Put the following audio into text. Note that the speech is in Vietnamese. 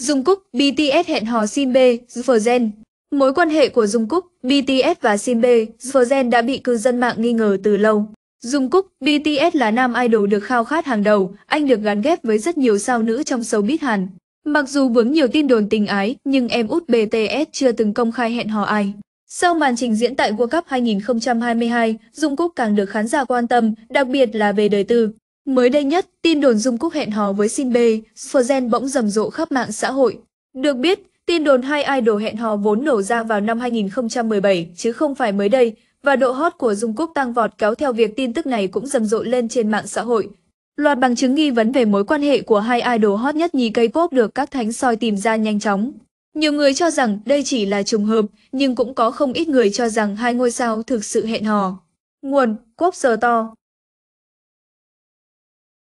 Dung Cúc, BTS hẹn hò Sinbe, Vergen. Mối quan hệ của Dung Cúc, BTS và Sinbe, Vergen đã bị cư dân mạng nghi ngờ từ lâu. Dung Cúc, BTS là nam idol được khao khát hàng đầu, anh được gắn ghép với rất nhiều sao nữ trong showbiz Hàn. Mặc dù vướng nhiều tin đồn tình ái, nhưng em út BTS chưa từng công khai hẹn hò ai. Sau màn trình diễn tại World Cup 2022, Dung Cúc càng được khán giả quan tâm, đặc biệt là về đời tư. Mới đây nhất, tin đồn Dung Cúc hẹn hò với Sin B, Forgen bỗng rầm rộ khắp mạng xã hội. Được biết, tin đồn hai idol hẹn hò vốn nổ ra vào năm 2017 chứ không phải mới đây, và độ hot của Dung Cúc tăng vọt kéo theo việc tin tức này cũng rầm rộ lên trên mạng xã hội. Loạt bằng chứng nghi vấn về mối quan hệ của hai idol hot nhất nhì K-pop được các thánh soi tìm ra nhanh chóng. Nhiều người cho rằng đây chỉ là trùng hợp, nhưng cũng có không ít người cho rằng hai ngôi sao thực sự hẹn hò. Nguồn, Quốc Giờ To